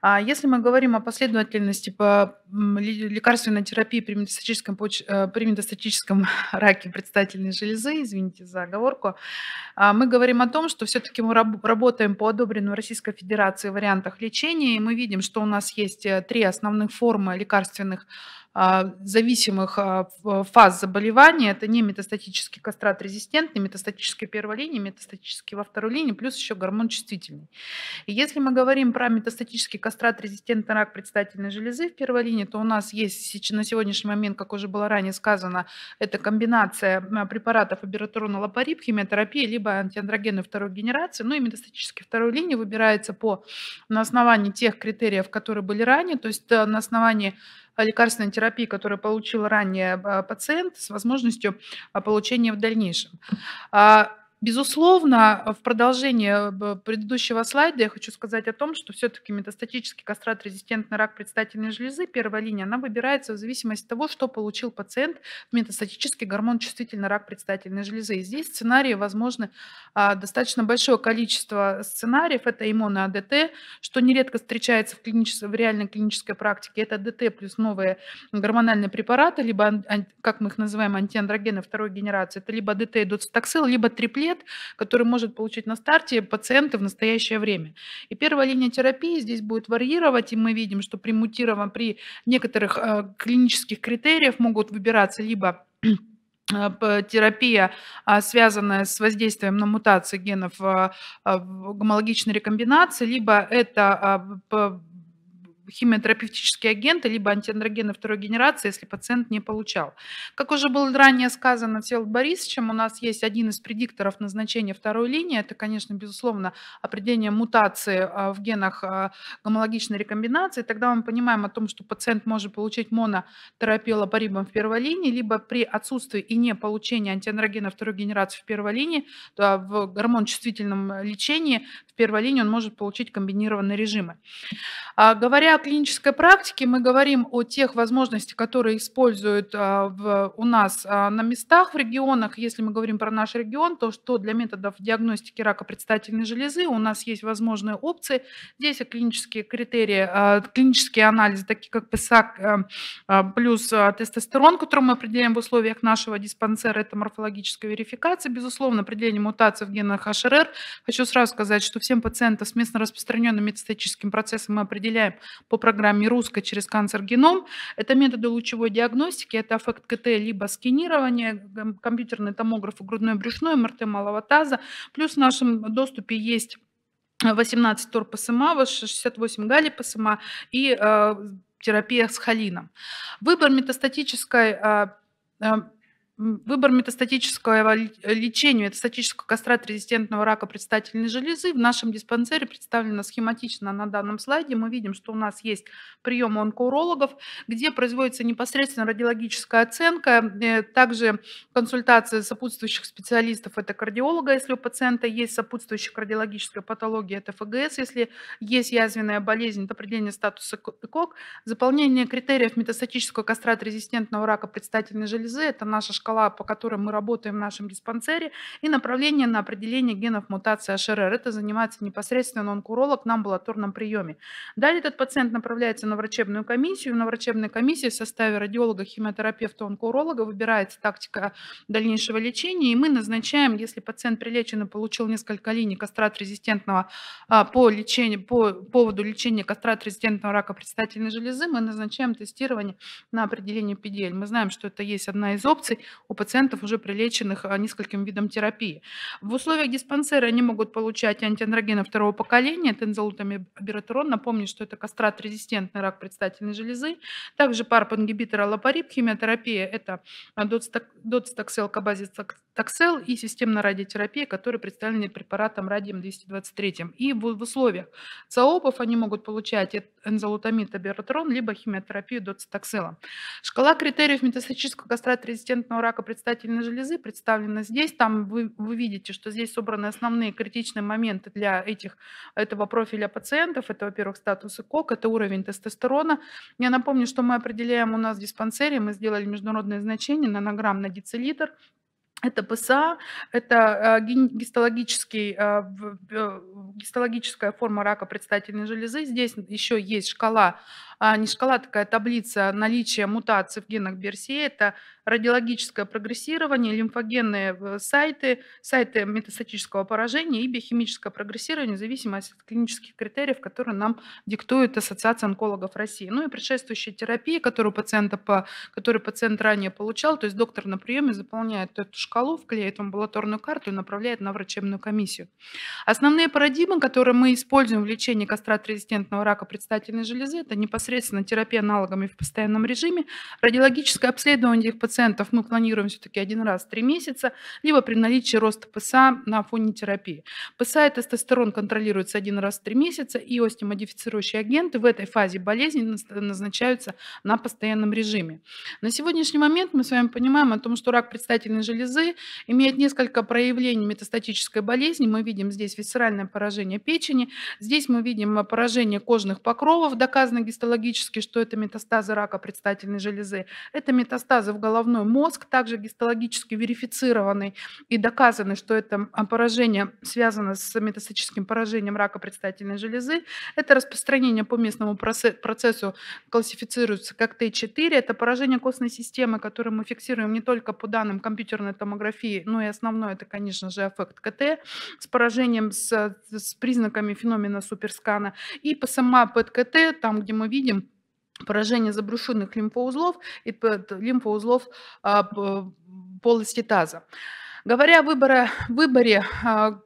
А если мы говорим о последовательности по лекарственной терапии при метастатическом, э, при метастатическом раке предстательной железы, извините за оговорку, а мы говорим о том, что все-таки мы работаем по одобренным Российской Федерации вариантах лечения, и мы видим, что у нас есть э, три основных формы лекарственных а, зависимых а, фаз заболевания. Это не метастатический кастрат резистентный, метастатический первой линии, метастатический во второй линии, плюс еще гормон чувствительный. И если мы говорим про метастатический кастрат резистентный рак предстательной железы в первой линии, то у нас есть на сегодняшний момент, как уже было ранее сказано, это комбинация препаратов абераторона лапарип химиотерапии, либо антиандрогены второй генерации. Ну и метастатический второй линии выбирается по, на основании тех критериев, которые были ранее, то есть э, на основании лекарственной терапии, которую получил ранее а, пациент, с возможностью а, получения в дальнейшем. А, Безусловно, в продолжение э, предыдущего слайда я хочу сказать о том, что все-таки метастатический кастрат-резистентный рак предстательной железы, первой линии она выбирается в зависимости от того, что получил пациент в метастатический гормон-чувствительный рак предстательной железы. И здесь сценарии возможны а, достаточно большое количество сценариев. Это иммуно АДТ, что нередко встречается в, клинич... в реальной клинической практике. Это АДТ плюс новые гормональные препараты, либо, как мы их называем, антиандрогены второй генерации. Это либо АДТ и доцитоксил, либо триплет лет, который может получить на старте пациенты в настоящее время. И первая линия терапии здесь будет варьировать, и мы видим, что при мутировом при некоторых э, клинических критериях могут выбираться либо э, терапия, а, связанная с воздействием на мутации генов э, гомологичной рекомбинации, либо это а, химиотерапевтические агенты, либо антиандрогены второй генерации, если пациент не получал. Как уже было ранее сказано Всеволод Борисовичем, у нас есть один из предикторов назначения второй линии. Это, конечно, безусловно, определение мутации а, в генах а, гомологичной рекомбинации. Тогда мы понимаем о том, что пациент может получить монотерапию лапарибом в первой линии, либо при отсутствии и не получении антиандрогена второй генерации в первой линии, а, в гормончувствительном лечении в первой линии он может получить комбинированные режимы. Говоря клинической практике мы говорим о тех возможностях, которые используют а, у нас а, на местах в регионах. Если мы говорим про наш регион, то что для методов диагностики рака предстательной железы у нас есть возможные опции. Здесь клинические критерии, а, клинические анализы, такие как ПСАК плюс тестостерон, который мы определяем в условиях нашего диспансера, это морфологическая верификация, безусловно, определение мутаций в генах HRR. Хочу сразу сказать, что всем пациентам с местно распространенным метастатическим процессом мы определяем по программе «Русско» через канцергеном. Это методы лучевой диагностики, это аффект КТ либо сканирование, компьютерный томограф и грудной брюшной, МРТ малого таза. Плюс в нашем доступе есть 18 торп СМА, 68 Гали СМА и э, терапия с холином. Выбор метастатической э, э Выбор метастатического э, лечения метастатического кастрат-резистентного рака предстательной железы в нашем диспансере представлено схематично на данном слайде. Мы видим, что у нас есть прием онкоурологов, где производится непосредственно радиологическая оценка, э, также консультация сопутствующих специалистов, это кардиолога, если у пациента есть сопутствующая кардиологическая патология, это ФГС, если есть язвенная болезнь, это определение статуса ЭКОК, заполнение критериев метастатического кастрат-резистентного рака предстательной железы, это наша шкала шкала, по которой мы работаем в нашем диспансере, и направление на определение генов мутации HRR. Это занимается непосредственно онкуролог на амбулаторном приеме. Далее этот пациент направляется на врачебную комиссию. На врачебной комиссии в составе радиолога, химиотерапевта, онкоуролога выбирается тактика дальнейшего лечения, и мы назначаем, если пациент прилечен и получил несколько линий кастрат-резистентного а, по, лечению, по поводу лечения кастрат-резистентного рака предстательной железы, мы назначаем тестирование на определение PDL. Мы знаем, что это есть одна из опций у пациентов, уже прилеченных а, нескольким видом терапии. В условиях диспансера они могут получать антиандрогены второго поколения, тензолутами биратерон. Напомню, что это кастрат-резистентный рак предстательной железы. Также парп-ингибитор аллопарип, химиотерапия – это а, доцитоксел, кабазитоксел и системная радиотерапия, которые представлены препаратом радием-223. И в условиях ЦАОПов они могут получать энзолутамид абератрон, либо химиотерапию доцитокселом. Шкала критериев метастатического кастрат-резистентного рака предстательной железы представлена здесь. Там вы, вы видите, что здесь собраны основные критичные моменты для этих, этого профиля пациентов. Это, во-первых, статус ИКОК, это уровень тестостерона. Я напомню, что мы определяем у нас в диспансере, мы сделали международное значение нанограмм на децилитр. Это ПСА, это э, гистологический, э, э, гистологическая форма рака предстательной железы. Здесь еще есть шкала а, не шкала, а такая таблица наличия мутаций в генах BRCA. Это радиологическое прогрессирование, лимфогенные э, сайты, сайты метастатического поражения и биохимическое прогрессирование в зависимости от клинических критериев, которые нам диктует Ассоциация онкологов России. Ну и предшествующая терапия, которую пациента, по, которую пациент ранее получал, то есть доктор на приеме заполняет эту шкалу, вклеивает амбулаторную карту и направляет на врачебную комиссию. Основные парадигмы, которые мы используем в лечении кастрат-резистентного рака предстательной железы, это непосредственно непосредственно терапии аналогами в постоянном режиме. Радиологическое обследование этих пациентов мы планируем все-таки один раз в 3 месяца, либо при наличии роста ПСА на фоне терапии. ПСА и тестостерон контролируются один раз в 3 месяца, и остеомодифицирующие агенты в этой фазе болезни назначаются на постоянном режиме. На сегодняшний момент мы с вами понимаем о том, что рак предстательной железы имеет несколько проявлений метастатической болезни. Мы видим здесь висцеральное поражение печени, здесь мы видим поражение кожных покровов, доказано гистологически гистологически, что это метастазы рака предстательной железы. Это метастазы в головной мозг, также гистологически верифицированный и доказаны, что это а, поражение связано с метастатическим поражением рака предстательной железы. Это распространение по местному процессу классифицируется как Т4. Это поражение костной системы, которое мы фиксируем не только по данным компьютерной томографии, но и основное это, конечно же, эффект КТ с поражением, с, с признаками феномена суперскана. И по сама пэт там, где мы видим, или поражение забрюшинных лимфоузлов и лимфоузлов а, полости таза. Говоря о выборе, выборе а,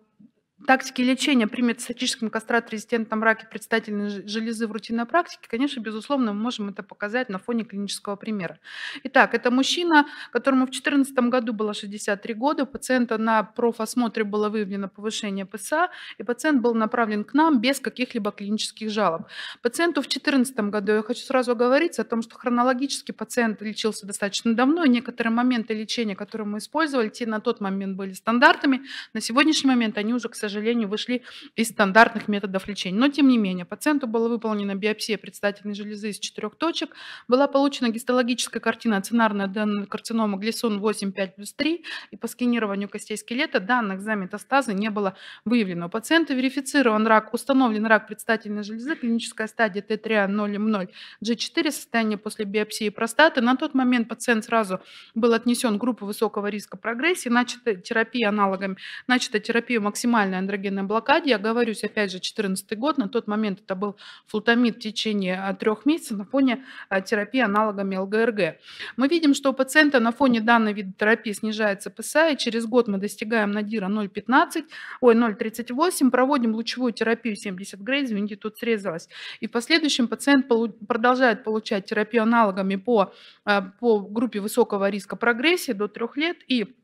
тактики лечения при метастатическом кастрат-резистентном раке предстательной железы в рутинной практике, конечно, безусловно, мы можем это показать на фоне клинического примера. Итак, это мужчина, которому в 2014 году было 63 года, у пациента на профосмотре было выявлено повышение ПСА, и пациент был направлен к нам без каких-либо клинических жалоб. Пациенту в 2014 году, я хочу сразу оговориться о том, что хронологически пациент лечился достаточно давно, и некоторые моменты лечения, которые мы использовали, те на тот момент были стандартами, на сегодняшний момент они уже, к сожалению, сожалению, вышли из стандартных методов лечения. Но, тем не менее, пациенту была выполнена биопсия предстательной железы из четырех точек, была получена гистологическая картина цинарная данная карцинома глисон 8, плюс 3, и по сканированию костей скелета данных за метастазы не было выявлено. У пациента верифицирован рак, установлен рак предстательной железы, клиническая стадия Т3А м 0 G4, состояние после биопсии простаты. На тот момент пациент сразу был отнесен в группу высокого риска прогрессии, начата терапия аналогами, начата терапия максимальная андрогенной блокаде. Я говорюсь, опять же, 2014 год, на тот момент это был флутамид в течение а, трех месяцев на фоне а, терапии аналогами ЛГРГ. Мы видим, что у пациента на фоне данного вида терапии снижается ПСА, и через год мы достигаем надира 0,15, ой, 0,38, проводим лучевую терапию 70 грей, извините, тут срезалась. И в последующем пациент продолжает получать терапию аналогами по, а, по группе высокого риска прогрессии до трех лет и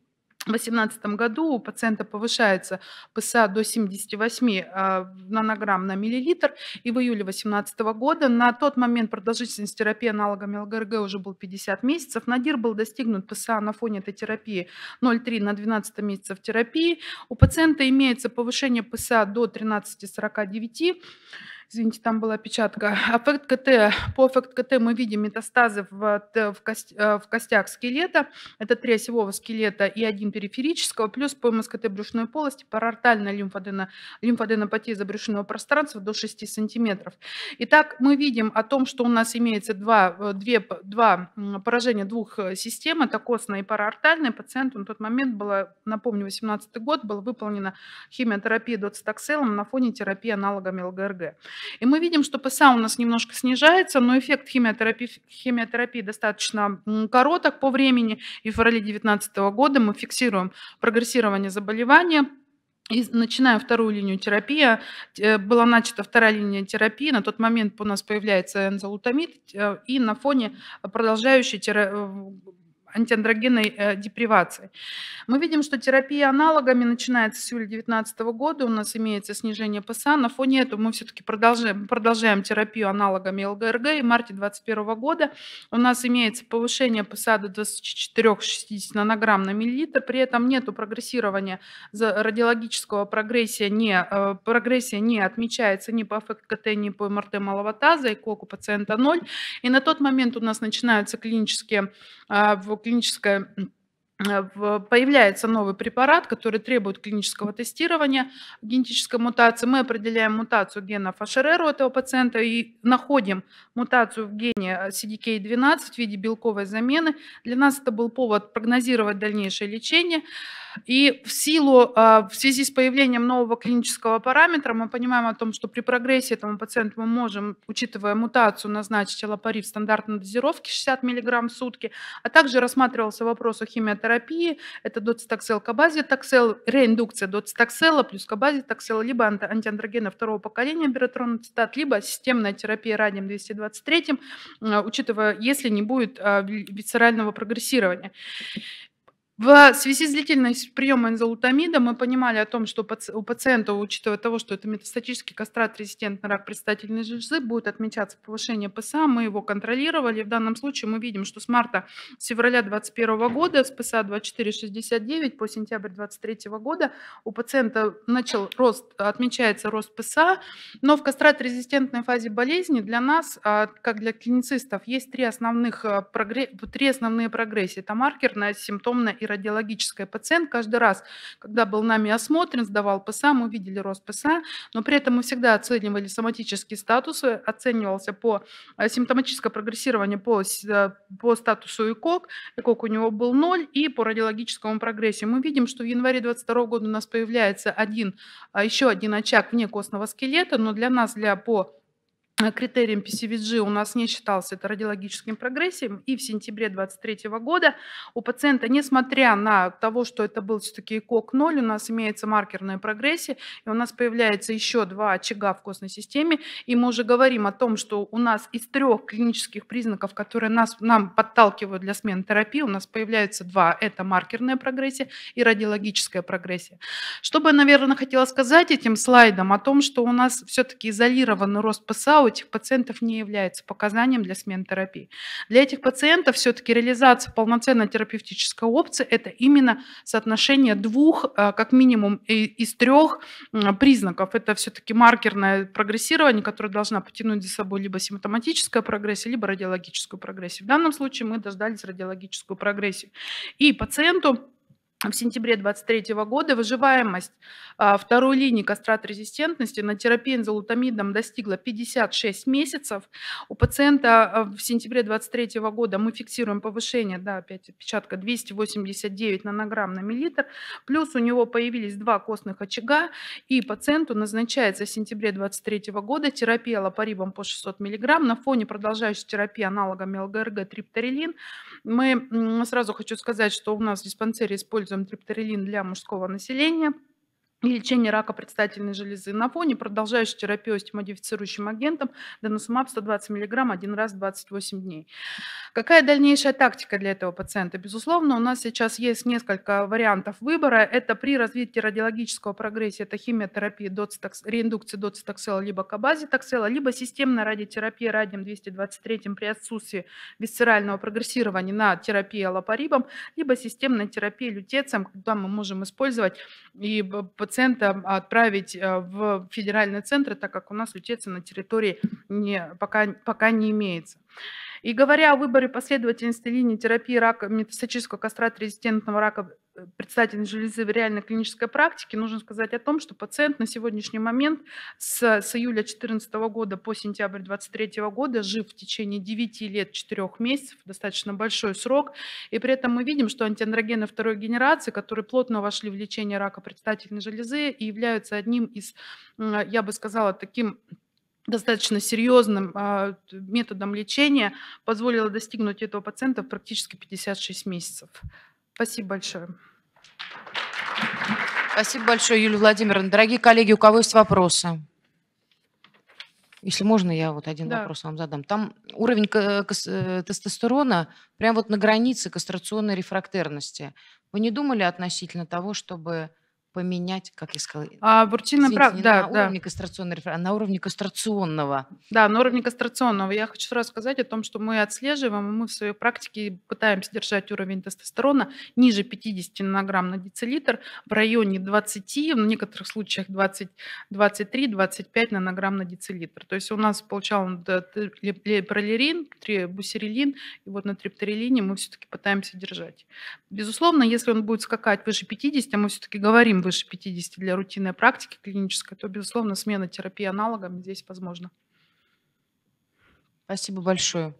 2018 году у пациента повышается ПСА до 78 э, нанограмм на миллилитр, и в июле 2018 года на тот момент продолжительность терапии аналогами ЛГРГ уже был 50 месяцев. Надир был достигнут ПСА на фоне этой терапии 0,3 на 12 месяцев терапии. У пациента имеется повышение ПСА до 13,49 Извините, там была опечатка. Аффект КТ. По аффект КТ мы видим метастазы в, в, кость, э, в костях скелета. Это три осевого скелета и один периферического. Плюс по МСКТ брюшной полости параортальная лимфодена, лимфоденопатия забрюшинного пространства до 6 сантиметров. Итак, мы видим о том, что у нас имеется два, э, две, два поражения двух э, систем. Это костная и параортальная. Пациенту на тот момент было, напомню, 18 год, была выполнена химиотерапия доцитокселом на фоне терапии аналогами ЛГРГ. И мы видим, что ПСА у нас немножко снижается, но эффект химиотерапии, химиотерапии достаточно короток по времени. И в феврале 2019 года мы фиксируем прогрессирование заболевания, и начинаем вторую линию терапии. Э, была начата вторая линия терапии. На тот момент у нас появляется энзолутамид э, и на фоне продолжающей терапии. Э, антиандрогенной э, депривации. Мы видим, что терапия аналогами начинается с июля 2019 года, у нас имеется снижение ПСА. На фоне этого мы все-таки продолжаем, продолжаем терапию аналогами ЛГРГ, и в марте 2021 года у нас имеется повышение ПСА до 24-60 нанограмм на миллилитр, при этом нет прогрессирования, радиологического прогрессия не, э, прогрессия не отмечается ни по ФКТ, ни по МРТ малого таза, и КОК у пациента 0. И на тот момент у нас начинаются клинические э, клиническое появляется новый препарат, который требует клинического тестирования генетической мутации. Мы определяем мутацию гена Фашереру этого пациента и находим мутацию в гене э, CDK12 в виде белковой замены. Для нас это был повод прогнозировать дальнейшее лечение. И в силу, а, в связи с появлением нового клинического параметра, мы понимаем о том, что при прогрессии этому пациенту мы можем, учитывая мутацию, назначить в стандартной дозировке 60 мг в сутки, а также рассматривался вопрос о химиотерапии, это доцитоксел, кабазитоксел, реиндукция доцитоксела плюс кабазитоксела, либо антиандрогена второго поколения бератроноцитат, либо системная терапия радием-223, а, учитывая, если не будет а, висцерального прогрессирования. В связи с длительностью приема энзолутамида мы понимали о том, что у пациента, учитывая того, что это метастатический кастрат-резистентный рак предстательной железы, будет отмечаться повышение ПСА. Мы его контролировали. В данном случае мы видим, что с марта, с февраля 2021 года с ПСА 24,69 по сентябрь 2023 года у пациента начал рост, отмечается рост ПСА. Но в кастрат-резистентной фазе болезни для нас, а, как для клиницистов, есть три, основных, э, три основные прогрессии. Это маркерная, симптомная и радиологическая пациент каждый раз, когда был нами осмотрен, сдавал ПСА, мы видели рост ПСА, но при этом мы всегда оценивали соматические статусы, э, оценивался по э, симптоматическое прогрессирование по, э, по статусу ЭКОК, ЭКОК у него был 0, и по радиологическому прогрессии. Мы видим, что в январе 2022 года у нас появляется один, а, еще один очаг вне костного скелета, но для нас, для по а, критерием PCVG у нас не считался это радиологическим прогрессием, и в сентябре 2023 года у пациента, несмотря на того, что это был все-таки КОК-0, у нас имеется маркерная прогрессия, и у нас появляется еще два очага в костной системе, и мы уже говорим о том, что у нас из трех клинических признаков, которые нас, нам подталкивают для смены терапии, у нас появляются два, это маркерная прогрессия и радиологическая прогрессия. Что бы я, наверное, хотела сказать этим слайдом о том, что у нас все-таки изолированный рост ПСА у этих пациентов не является показанием для смен терапии. Для этих пациентов все-таки реализация полноценной терапевтической опции – это именно соотношение двух, а, как минимум, из трех признаков. Это все-таки маркерное прогрессирование, которое должно потянуть за собой либо симптоматическое прогрессия, либо радиологическую прогрессию. В данном случае мы дождались радиологическую прогрессию. И пациенту в сентябре 2023 года выживаемость а, второй линии кастрат-резистентности на терапии энзолутамидом достигла 56 месяцев. У пациента а, в сентябре 2023 года мы фиксируем повышение, да, опять отпечатка 289 нанограмм на миллилитр, плюс у него появились два костных очага, и пациенту назначается в сентябре 2023 года терапия лапарибом по 600 миллиграмм на фоне продолжающей терапии аналогами ЛГРГ трипторилин. Мы сразу хочу сказать, что у нас в диспансере используется используем триптерилин для мужского населения – и лечение рака предстательной железы. На фоне продолжающей терапию с агентом денусумаб 120 мг один раз 28 дней. Какая дальнейшая тактика для этого пациента? Безусловно, у нас сейчас есть несколько вариантов выбора. Это при развитии радиологического прогрессии, это химиотерапия доцитокс, реиндукции доцитоксела либо кабазитоксела, либо системная радиотерапия радием 223 при отсутствии висцерального прогрессирования на терапии лапарибом, либо системная терапия лютецем, когда мы можем использовать и пациента отправить э, в федеральный центр, так как у нас лютеция на территории не, пока, пока не имеется. И говоря о выборе последовательности линии терапии рака метастатического кастрат-резистентного рака э, предстательной железы в реальной клинической практике, нужно сказать о том, что пациент на сегодняшний момент с, с июля 2014 года по сентябрь 2023 года жив в течение 9 лет 4 месяцев, достаточно большой срок, и при этом мы видим, что антиандрогены второй генерации, которые плотно вошли в лечение рака предстательной железы и являются одним из, я бы сказала, таким достаточно серьезным а, методом лечения позволило достигнуть этого пациента практически 56 месяцев. Спасибо большое. Спасибо большое, Юлия Владимировна. Дорогие коллеги, у кого есть вопросы? Если можно, я вот один да. вопрос вам задам. Там уровень э, тестостерона прямо вот на границе кастрационной рефрактерности. Вы не думали относительно того, чтобы поменять, как я сказала, э, а, Буртина прав, да, на да. уровне кастрационного референдума, а на уровне кастрационного. Да, на уровне кастрационного. Я хочу сразу сказать о том, что мы отслеживаем, и мы в своей практике пытаемся держать уровень тестостерона ниже 50 нанограмм на децилитр, в районе 20, в некоторых случаях 20, 23, 25 нанограмм на децилитр. То есть у нас получал пролерин, бусерилин, и вот на триптерилине мы все-таки пытаемся держать. Безусловно, если он будет скакать выше 50, мы все-таки говорим М выше 50 для рутинной практики клинической, то, безусловно, смена терапии аналогом здесь возможна. Спасибо большое.